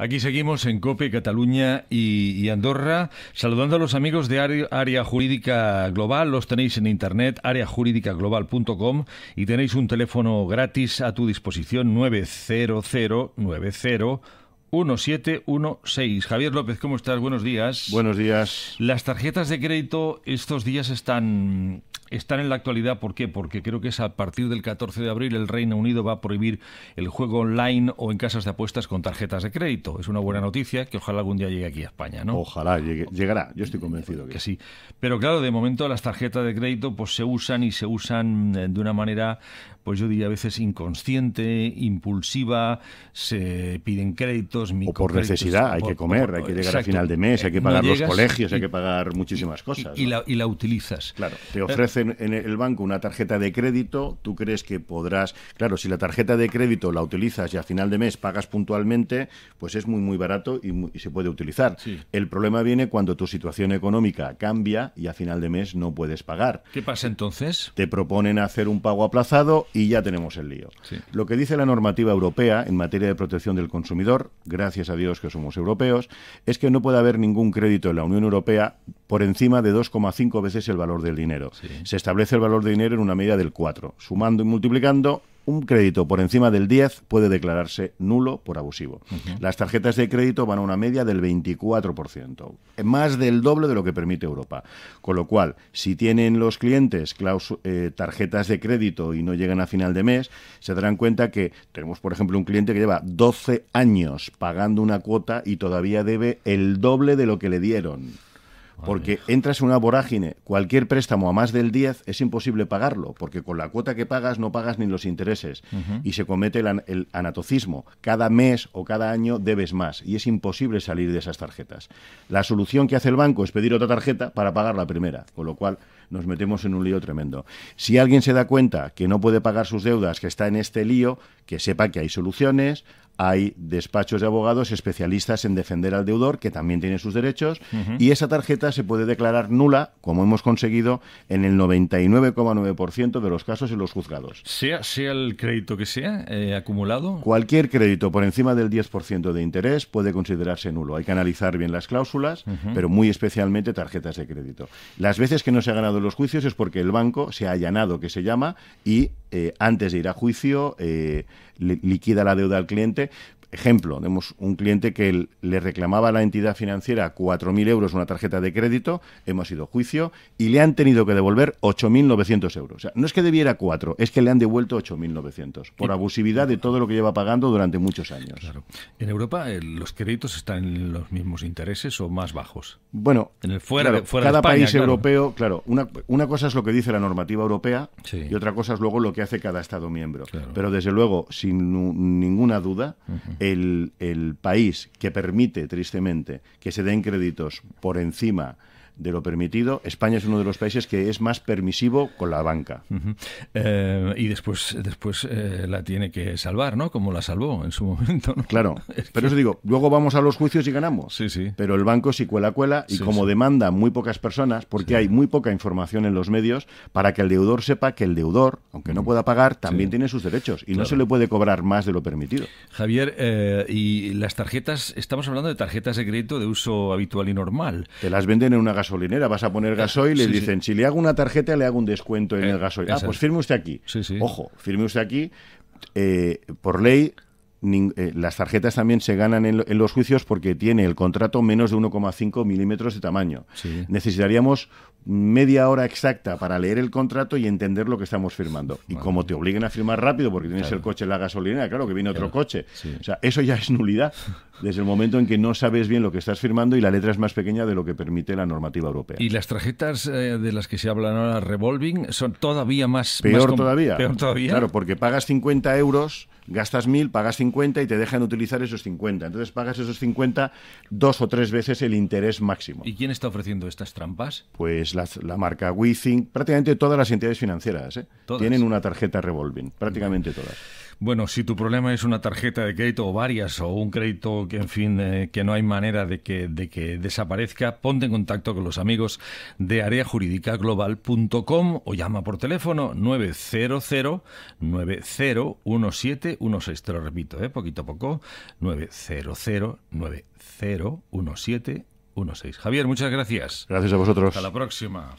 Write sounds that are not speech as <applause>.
Aquí seguimos en COPE, Cataluña y, Andorra, saludando a los amigos de área, Jurídica Global. Los tenéis en internet, areajuridicaglobal.com y tenéis un teléfono gratis a tu disposición, 900 90 1716. Javier López, ¿cómo estás? Buenos días. Buenos días. Las tarjetas de crédito estos días están están en la actualidad. ¿Por qué? Porque creo que es a partir del 14 de abril el Reino Unido va a prohibir el juego online o en casas de apuestas con tarjetas de crédito. Es una buena noticia que ojalá algún día llegue aquí a España, ¿no? Ojalá llegue, llegará, yo estoy convencido que... que sí. Pero claro, de momento las tarjetas de crédito pues se usan y se usan eh, de una manera pues yo diría a veces inconsciente, impulsiva, se piden créditos. O por necesidad, hay que comer, hay que llegar a final de mes, hay que pagar los colegios, hay que pagar muchísimas cosas. Y, la, utilizas. Claro, te ofrecen en el banco una tarjeta de crédito, tú crees que podrás, claro, si la tarjeta de crédito la utilizas y a final de mes pagas puntualmente, pues es muy, muy barato y, se puede utilizar. El problema viene cuando tu situación económica cambia y a final de mes no puedes pagar. ¿Qué pasa entonces? Te proponen hacer un pago aplazado y ya tenemos el lío. Lo que dice la normativa europea en materia de protección del consumidor, gracias a Dios que somos europeos, es que no puede haber ningún crédito en la Unión Europea por encima de 2,5 veces el valor del dinero. Se establece el valor de dinero en una medida del 4. Sumando y multiplicando, un crédito por encima del 10 puede declararse nulo por abusivo. Las tarjetas de crédito van a una media del 24%, más del doble de lo que permite Europa. Con lo cual, si tienen los clientes eh, tarjetas de crédito y no llegan a final de mes, se darán cuenta que tenemos, por ejemplo, un cliente que lleva 12 años pagando una cuota y todavía debe el doble de lo que le dieron porque entras en una vorágine. Cualquier préstamo a más del 10 es imposible pagarlo, porque con la cuota que pagas no pagas ni los intereses y se comete el, el, anatocismo. Cada mes o cada año debes más y es imposible salir de esas tarjetas. La solución que hace el banco es pedir otra tarjeta para pagar la primera, con lo cual nos metemos en un lío tremendo. Si alguien se da cuenta que no puede pagar sus deudas, que está en este lío, que sepa que hay soluciones, hay despachos de abogados especialistas en defender al deudor, que también tiene sus derechos, y esa tarjeta se puede declarar nula, como hemos conseguido en el 99,9% de los casos en los juzgados. Sea, sea el crédito que sea, eh, acumulado. Cualquier crédito por encima del 10% de interés puede considerarse nulo. Hay que analizar bien las cláusulas, pero muy especialmente tarjetas de crédito. Las veces que no se ha ganado los juicios es porque el banco se ha allanado, que se llama, y eh, antes de ir a juicio eh, liquida la deuda al cliente, Ejemplo, tenemos un cliente que le reclamaba a la entidad financiera 4.000 euros una tarjeta de crédito, hemos ido a juicio y le han tenido que devolver 8.900 euros. O sea, no es que debiera 4, es que le han devuelto 8.900 por abusividad de todo lo que lleva pagando durante muchos años. ¿En Europa eh, los créditos están en los mismos intereses o más bajos? Bueno, en fuera, cada país europeo, claro, una, una, cosa es lo que dice la normativa europea y otra cosa es luego lo que hace cada Estado miembro. Pero desde luego, sin ninguna duda, el, el país que permite, tristemente, que se den créditos por encima de lo permitido. España es uno de los países que es más permisivo con la banca. Eh, y después, después eh, la tiene que salvar, ¿no? Como la salvó en su <laughs> momento. Claro. <laughs> pero eso digo, luego vamos a los juicios y ganamos. Sí, sí. Pero el banco sí cuela cuela y como demanda muy pocas personas, porque hay muy poca información en los medios, para que el deudor sepa que el deudor, aunque no pueda pagar, también tiene sus derechos y no se le puede cobrar más de lo permitido. Javier, eh, y las tarjetas, estamos hablando de tarjetas de crédito de uso habitual y normal. Te las venden en una gasolina gasolinera, vas a poner eh, gasoil y le dicen, si le hago una tarjeta, le hago un descuento en eh, el gasoil. Ah, pues firme usted aquí. Ojo, firme usted aquí. Eh, por ley, eh, las tarjetas también se ganan en, los juicios porque tiene el contrato menos de 1,5 milímetros de tamaño. Necesitaríamos media hora exacta para leer el contrato y entender lo que estamos firmando. Y como te obliguen a firmar rápido porque tienes el coche en la gasolinera, claro que viene otro coche. O sea, eso ya es nulidad desde el momento en que no sabes bien lo que estás firmando y la letra es más pequeña de lo que permite la normativa europea. ¿Y las tarjetas eh, de las que se hablan ahora, revolving, son todavía más... Peor todavía. Peor todavía. Claro, porque pagas 50 euros gastas 1000, pagas 50 y te dejan utilizar esos 50. Entonces pagas esos 50 dos o tres veces el interés máximo. ¿Y quién está ofreciendo estas trampas? Pues la, marca WeThink, prácticamente todas las entidades financieras ¿eh? tienen una tarjeta revolving, prácticamente todas. Bueno, si tu problema es una tarjeta de crédito o varias o un crédito que, en fin, eh, que no hay manera de que, de que desaparezca, ponte en contacto con los amigos de areajuridicaglobal.com o llama por teléfono 900 901716. Te lo repito, eh, poquito a poco, 900 901716. Javier, muchas gracias. Gracias a vosotros. Hasta la próxima.